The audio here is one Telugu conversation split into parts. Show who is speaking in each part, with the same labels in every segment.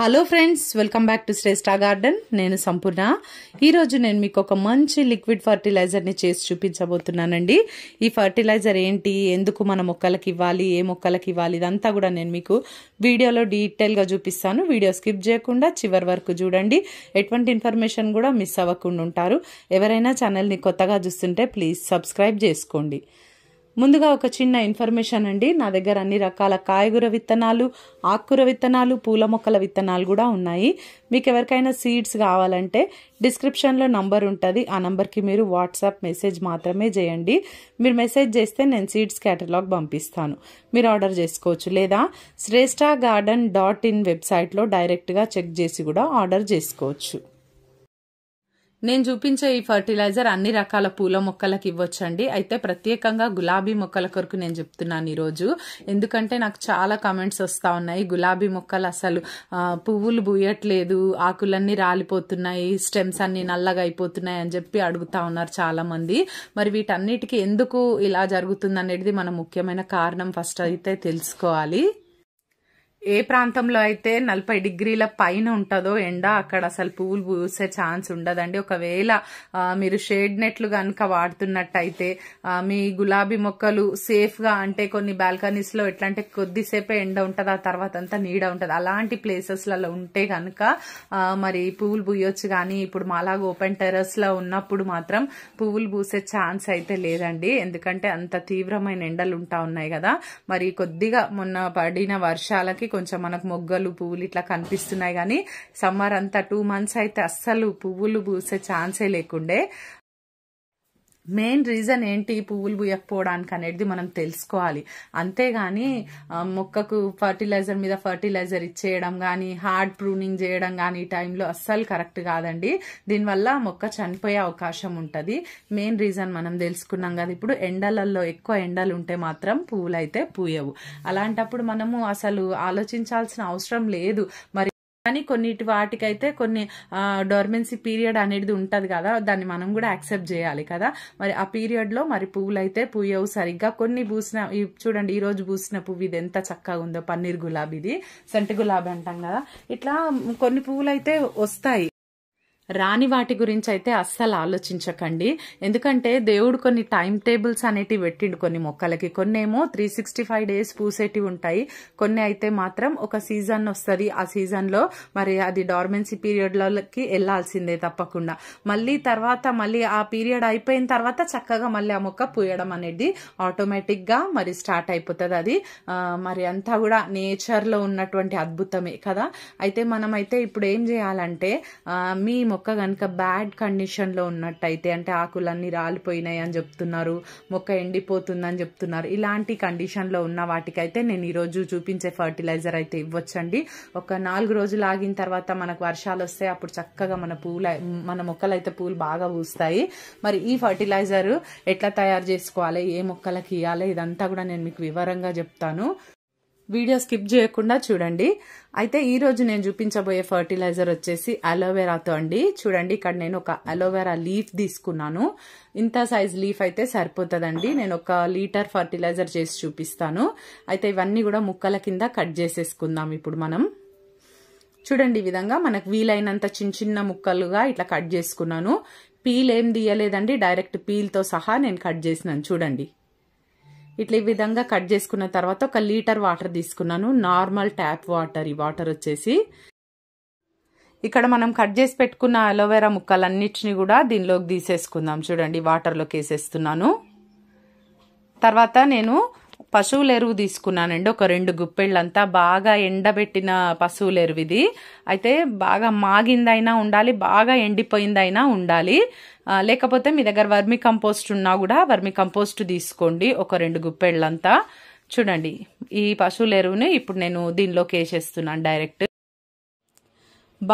Speaker 1: hello friends welcome back to Shreshta garden నేను సంపూర్ణ ఈరోజు నేను మీకు ఒక మంచి లిక్విడ్ ఫర్టిలైజర్ని చేసి చూపించబోతున్నానండి ఈ ఫర్టిలైజర్ ఏంటి ఎందుకు మన మొక్కలకి ఇవ్వాలి ఏ మొక్కలకి ఇవ్వాలి ఇదంతా కూడా నేను మీకు వీడియోలో డీటెయిల్గా చూపిస్తాను వీడియో స్కిప్ చేయకుండా చివరి వరకు చూడండి ఎటువంటి ఇన్ఫర్మేషన్ కూడా మిస్ అవ్వకుండా ఉంటారు ఎవరైనా ఛానల్ని కొత్తగా చూస్తుంటే ప్లీజ్ సబ్స్క్రైబ్ చేసుకోండి ముందుగా ఒక చిన్న ఇన్ఫర్మేషన్ అండి నా దగ్గర అన్ని రకాల కాయగూర విత్తనాలు ఆకుకూర విత్తనాలు పూల మొక్కల విత్తనాలు కూడా ఉన్నాయి మీకు ఎవరికైనా సీడ్స్ కావాలంటే డిస్క్రిప్షన్లో నంబర్ ఉంటుంది ఆ నంబర్కి మీరు వాట్సాప్ మెసేజ్ మాత్రమే చేయండి మీరు మెసేజ్ చేస్తే నేను సీడ్స్ క్యాటలాగ్ పంపిస్తాను మీరు ఆర్డర్ చేసుకోవచ్చు లేదా శ్రేష్ఠ గార్డెన్ డాట్ ఇన్ వెబ్సైట్లో డైరెక్ట్గా చెక్ చేసి కూడా ఆర్డర్ చేసుకోవచ్చు నేను చూపించే ఈ ఫర్టిలైజర్ అన్ని రకాల పూల మొక్కలకు ఇవ్వచ్చండి అయితే ప్రత్యేకంగా గులాబీ మొక్కల కొరకు నేను చెప్తున్నాను ఈరోజు ఎందుకంటే నాకు చాలా కమెంట్స్ వస్తూ ఉన్నాయి గులాబీ మొక్కలు అసలు పువ్వులు పూయట్లేదు ఆకులన్నీ రాలిపోతున్నాయి స్టెమ్స్ అన్ని నల్లగా అయిపోతున్నాయి అని చెప్పి అడుగుతా ఉన్నారు చాలామంది మరి వీటన్నిటికీ ఎందుకు ఇలా జరుగుతుంది అనేది మనం ముఖ్యమైన కారణం ఫస్ట్ అయితే తెలుసుకోవాలి ఏ ప్రాంతంలో అయితే నలభై డిగ్రీల పైన ఉంటుందో ఎండ అక్కడ అసలు పువ్వులు పూసే ఛాన్స్ ఉండదండి ఒకవేళ మీరు షేడ్ నెట్లు కనుక వాడుతున్నట్టయితే మీ గులాబీ మొక్కలు సేఫ్గా అంటే కొన్ని బాల్కనీస్లో ఎట్లా అంటే కొద్దిసేపే ఎండ ఉంటుంది ఆ తర్వాత అంతా నీడ ఉంటుంది అలాంటి ప్లేసెస్లలో ఉంటే కనుక మరి పువ్వులు పూయొచ్చు కానీ ఇప్పుడు మాలాగా ఓపెన్ లో ఉన్నప్పుడు మాత్రం పువ్వులు పూసే ఛాన్స్ అయితే లేదండి ఎందుకంటే అంత తీవ్రమైన ఎండలు ఉంటా ఉన్నాయి కదా మరి కొద్దిగా మొన్న పడిన వర్షాలకి కొంచెం మనకు మొగ్గలు పువ్వులు ఇట్లా కనిపిస్తున్నాయి కానీ సమ్మర్ అంతా టూ మంత్స్ అయితే అస్సలు పువ్వులు పూసే ఛాన్సే లేకుండే మెయిన్ రీజన్ ఏంటి పువ్వులు పూయకపోవడానికి అనేది మనం తెలుసుకోవాలి అంతేగాని మొక్కకు ఫర్టిలైజర్ మీద ఫర్టిలైజర్ ఇచ్చేయడం కానీ హార్డ్ ప్రూనింగ్ చేయడం కానీ ఈ టైంలో అస్సలు కరెక్ట్ కాదండి దీనివల్ల మొక్క చనిపోయే అవకాశం ఉంటుంది మెయిన్ రీజన్ మనం తెలుసుకున్నాం కదా ఇప్పుడు ఎండలలో ఎక్కువ ఎండలు ఉంటే మాత్రం పువ్వులు అయితే పూయవు అలాంటప్పుడు మనము అసలు ఆలోచించాల్సిన అవసరం లేదు మరి కానీ కొన్నిటి వాటికైతే కొన్ని డోర్మెన్సీ పీరియడ్ అనేది ఉంటుంది కదా దాన్ని మనం కూడా యాక్సెప్ట్ చేయాలి కదా మరి ఆ పీరియడ్లో మరి పువ్వులు అయితే పూయవు సరిగ్గా కొన్ని పూసిన చూడండి ఈరోజు పూసిన పువ్వు ఇది ఎంత చక్కగా ఉందో పన్నీర్ గులాబీ ఇది సెంటు గులాబీ అంటాం కదా ఇట్లా కొన్ని పువ్వులు అయితే వస్తాయి రాని వాటి గురించి అయితే అస్సలు ఆలోచించకండి ఎందుకంటే దేవుడు కొన్ని టైం టేబుల్స్ అనేటివి పెట్టిండు కొన్ని మొక్కలకి కొన్ని ఏమో త్రీ సిక్స్టీ ఫైవ్ డేస్ పూసేటివి ఉంటాయి కొన్ని అయితే మాత్రం ఒక సీజన్ వస్తుంది ఆ సీజన్లో మరి అది డార్మెన్సీ లోకి వెళ్లాల్సిందే తప్పకుండా మళ్ళీ తర్వాత మళ్ళీ ఆ పీరియడ్ అయిపోయిన తర్వాత చక్కగా మళ్ళీ ఆ మొక్క పూయడం అనేది ఆటోమేటిక్గా మరి స్టార్ట్ అయిపోతుంది అది మరి అంతా కూడా నేచర్లో ఉన్నటువంటి అద్భుతమే కదా అయితే మనమైతే ఇప్పుడు ఏం చేయాలంటే మీ మొక్క కనుక బ్యాడ్ కండిషన్లో ఉన్నట్టయితే అంటే ఆకులన్నీ రాలిపోయినాయి అని చెప్తున్నారు మొక్క ఎండిపోతుందని చెప్తున్నారు ఇలాంటి కండిషన్లో ఉన్న వాటికైతే నేను ఈరోజు చూపించే ఫర్టిలైజర్ అయితే ఇవ్వచ్చండి ఒక నాలుగు రోజులు ఆగిన తర్వాత మనకు వర్షాలు వస్తే అప్పుడు చక్కగా మన పూల మన మొక్కలు అయితే పూలు బాగా పూస్తాయి మరి ఈ ఫర్టిలైజర్ ఎట్లా తయారు చేసుకోవాలి ఏ మొక్కలకి ఇవ్వాలి ఇదంతా కూడా నేను మీకు వివరంగా చెప్తాను వీడియో స్కిప్ చేయకుండా చూడండి అయితే ఈరోజు నేను చూపించబోయే ఫర్టిలైజర్ వచ్చేసి అలోవెరాతో అండి చూడండి ఇక్కడ నేను ఒక అలోవెరా లీఫ్ తీసుకున్నాను ఇంత సైజ్ లీఫ్ అయితే సరిపోతుందండి నేను ఒక లీటర్ ఫర్టిలైజర్ చేసి చూపిస్తాను అయితే ఇవన్నీ కూడా ముక్కల కింద కట్ చేసేసుకుందాం ఇప్పుడు మనం చూడండి ఈ విధంగా మనకు వీలైనంత చిన్న చిన్న ముక్కలుగా ఇట్లా కట్ చేసుకున్నాను పీల్ ఏం తీయలేదండి డైరెక్ట్ పీల్తో సహా నేను కట్ చేసినాను చూడండి ఇట్లా ఈ విధంగా కట్ చేసుకున్న తర్వాత ఒక లీటర్ వాటర్ తీసుకున్నాను నార్మల్ ట్యాప్ వాటర్ ఈ వాటర్ వచ్చేసి ఇక్కడ మనం కట్ చేసి పెట్టుకున్న అలోవెరా ముక్కలన్నిటిని కూడా దీనిలోకి తీసేసుకుందాం చూడండి వాటర్లోకి వేసేస్తున్నాను తర్వాత నేను పశువుల ఎరువు తీసుకున్నానండి ఒక రెండు గుప్పెళ్ళంతా బాగా ఎండబెట్టిన పశువుల ఎరువు ఇది అయితే బాగా మాగిందైనా ఉండాలి బాగా ఎండిపోయిందైనా ఉండాలి లేకపోతే మీ దగ్గర వర్మి కంపోస్ట్ ఉన్నా కూడా వర్మి కంపోస్ట్ తీసుకోండి ఒక రెండు గుప్పెళ్ళంతా చూడండి ఈ పశువుల ఎరువుని ఇప్పుడు నేను దీనిలోకి వేసేస్తున్నాను డైరెక్ట్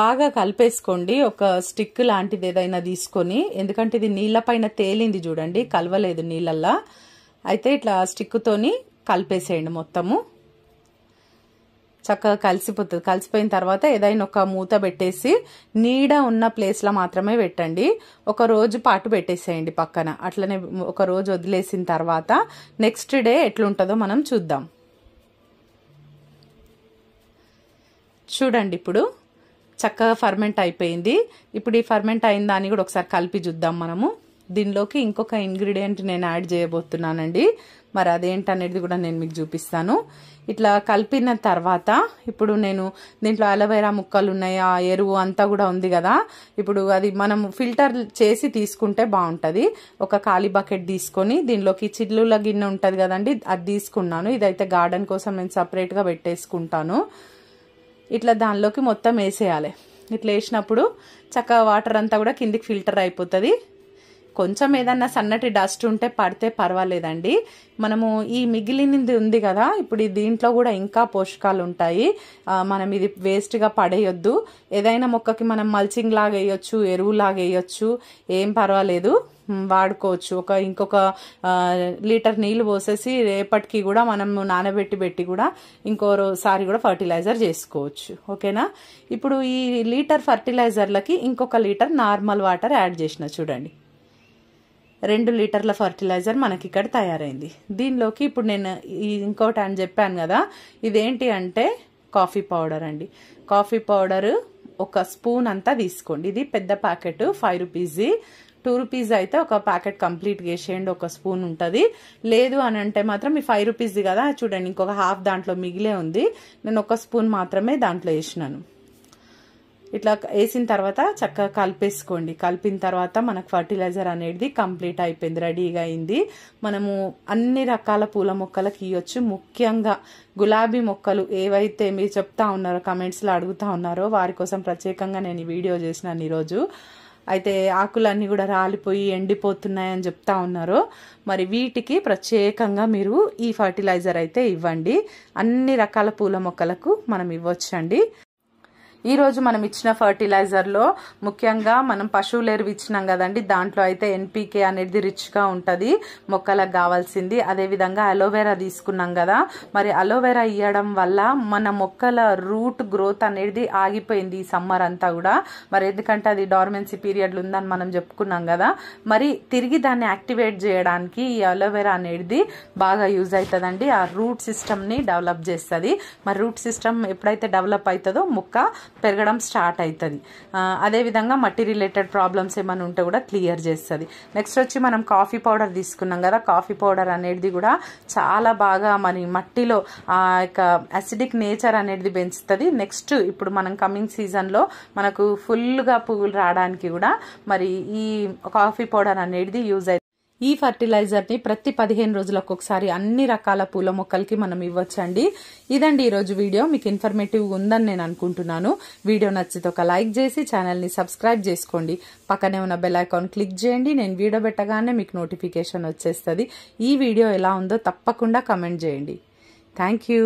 Speaker 1: బాగా కలిపేసుకోండి ఒక స్టిక్ లాంటిది ఏదైనా తీసుకొని ఎందుకంటే ఇది నీళ్ళ పైన తేలింది చూడండి కలవలేదు నీళ్ళల్లో అయితే ఇట్లా స్టిక్తోని కలిపేసేయండి మొత్తము చక్కగా కలిసిపోతుంది కలిసిపోయిన తర్వాత ఏదైనా ఒక మూత పెట్టేసి నీడ ఉన్న ప్లేస్లో మాత్రమే పెట్టండి ఒక రోజు పాటు పెట్టేసేయండి పక్కన అట్లనే ఒక రోజు వదిలేసిన తర్వాత నెక్స్ట్ డే ఎట్లుంటుందో మనం చూద్దాం చూడండి ఇప్పుడు చక్కగా ఫర్మెంట్ అయిపోయింది ఇప్పుడు ఈ ఫర్మెంట్ అయిన దాన్ని కూడా ఒకసారి కలిపి చూద్దాం మనము దీనిలోకి ఇంకొక ఇంగ్రీడియంట్ నేను యాడ్ చేయబోతున్నానండి మరి అదేంటనేది కూడా నేను మీకు చూపిస్తాను ఇట్లా కలిపిన తర్వాత ఇప్పుడు నేను దీంట్లో అలవేరా ముక్కలు ఉన్నాయి ఆ ఎరువు అంతా కూడా ఉంది కదా ఇప్పుడు అది మనం ఫిల్టర్ చేసి తీసుకుంటే బాగుంటుంది ఒక ఖాళీ బకెట్ తీసుకొని దీనిలోకి చిల్లుల గిన్నె ఉంటుంది కదండి అది తీసుకున్నాను ఇదైతే గార్డెన్ కోసం నేను సపరేట్గా పెట్టేసుకుంటాను ఇట్లా దానిలోకి మొత్తం వేసేయాలి ఇట్లా వేసినప్పుడు చక్కగా వాటర్ అంతా కూడా కిందికి ఫిల్టర్ అయిపోతుంది కొంచెం ఏదన్నా సన్నటి డస్ట్ ఉంటే పడితే పర్వాలేదండి మనము ఈ మిగిలినది ఉంది కదా ఇప్పుడు దీంట్లో కూడా ఇంకా పోషకాలు ఉంటాయి మనం ఇది వేస్ట్గా పడేయొద్దు ఏదైనా మొక్కకి మనం మల్చింగ్ లాగా వేయొచ్చు ఎరువు లాగా వేయొచ్చు ఏం పర్వాలేదు వాడుకోవచ్చు ఒక ఇంకొక లీటర్ నీళ్ళు పోసేసి రేపటికి కూడా మనం నానబెట్టి పెట్టి కూడా ఇంకోసారి కూడా ఫర్టిలైజర్ చేసుకోవచ్చు ఓకేనా ఇప్పుడు ఈ లీటర్ ఫర్టిలైజర్లకి ఇంకొక లీటర్ నార్మల్ వాటర్ యాడ్ చేసిన చూడండి రెండు లీటర్ల ఫర్టిలైజర్ మనకి ఇక్కడ తయారైంది దీనిలోకి ఇప్పుడు నేను ఇంకోటి అని చెప్పాను కదా ఇదేంటి అంటే కాఫీ పౌడర్ అండి కాఫీ పౌడర్ ఒక స్పూన్ అంతా తీసుకోండి ఇది పెద్ద ప్యాకెట్ ఫైవ్ రూపీస్ది టూ రూపీస్ అయితే ఒక ప్యాకెట్ కంప్లీట్ చేసేయండి ఒక స్పూన్ ఉంటుంది లేదు అని అంటే మాత్రం ఈ ఫైవ్ రూపీస్ది కదా చూడండి ఇంకొక హాఫ్ దాంట్లో మిగిలే ఉంది నేను ఒక స్పూన్ మాత్రమే దాంట్లో వేసినాను ఇట్లా వేసిన తర్వాత చక్కగా కలిపేసుకోండి కలిపిన తర్వాత మనకు ఫర్టిలైజర్ అనేది కంప్లీట్ అయిపోయింది రెడీగా అయింది మనము అన్ని రకాల పూల మొక్కలకి ఇవ్వచ్చు ముఖ్యంగా గులాబీ మొక్కలు ఏవైతే మీరు చెప్తా ఉన్నారో కమెంట్స్లో అడుగుతా ఉన్నారో వారి కోసం ప్రత్యేకంగా నేను వీడియో చేసినాను ఈరోజు అయితే ఆకులన్నీ కూడా రాలిపోయి ఎండిపోతున్నాయని చెప్తా ఉన్నారు మరి వీటికి ప్రత్యేకంగా మీరు ఈ ఫర్టిలైజర్ అయితే ఇవ్వండి అన్ని రకాల పూల మొక్కలకు మనం ఇవ్వచ్చండి ఈరోజు మనం ఇచ్చిన ఫర్టిలైజర్లో ముఖ్యంగా మనం పశువుల ఎరువు ఇచ్చినాం కదండి దాంట్లో అయితే ఎన్పీకే అనేది రిచ్గా ఉంటుంది మొక్కలకు కావాల్సింది అదేవిధంగా అలోవెరా తీసుకున్నాం కదా మరి అలోవెరా ఇవ్వడం వల్ల మన మొక్కల రూట్ గ్రోత్ అనేది ఆగిపోయింది ఈ సమ్మర్ అంతా కూడా మరి ఎందుకంటే అది డార్మెన్సీ పీరియడ్లు ఉందని మనం చెప్పుకున్నాం కదా మరి తిరిగి దాన్ని యాక్టివేట్ చేయడానికి ఈ అలోవెరా అనేది బాగా యూజ్ అవుతుందండి ఆ రూట్ సిస్టమ్ని డెవలప్ చేస్తుంది మరి రూట్ సిస్టమ్ ఎప్పుడైతే డెవలప్ అవుతుందో మొక్క పెరగడం స్టార్ట్ అవుతుంది అదేవిధంగా మట్టి రిలేటెడ్ ప్రాబ్లమ్స్ ఏమైనా ఉంటే కూడా క్లియర్ చేస్తుంది నెక్స్ట్ వచ్చి మనం కాఫీ పౌడర్ తీసుకున్నాం కదా కాఫీ పౌడర్ అనేది కూడా చాలా బాగా మరి మట్టిలో ఆ యొక్క అసిడిక్ నేచర్ అనేది పెంచుతుంది నెక్స్ట్ ఇప్పుడు మనం కమింగ్ సీజన్లో మనకు ఫుల్గా పువ్వులు రావడానికి కూడా మరి ఈ కాఫీ పౌడర్ అనేది యూజ్ అవుతుంది ఈ ఫర్టిలైజర్ని ప్రతి పదిహేను రోజులకు ఒకసారి అన్ని రకాల పూల మొక్కలకి మనం ఇవ్వచ్చండి ఇదండి ఈరోజు వీడియో మీకు ఇన్ఫర్మేటివ్ ఉందని నేను అనుకుంటున్నాను వీడియో నచ్చితే ఒక లైక్ చేసి ఛానల్ని సబ్స్క్రైబ్ చేసుకోండి పక్కనే ఉన్న బెల్ ఐకాన్ క్లిక్ చేయండి నేను వీడియో పెట్టగానే మీకు నోటిఫికేషన్ వచ్చేస్తుంది ఈ వీడియో ఎలా ఉందో తప్పకుండా కమెంట్ చేయండి థ్యాంక్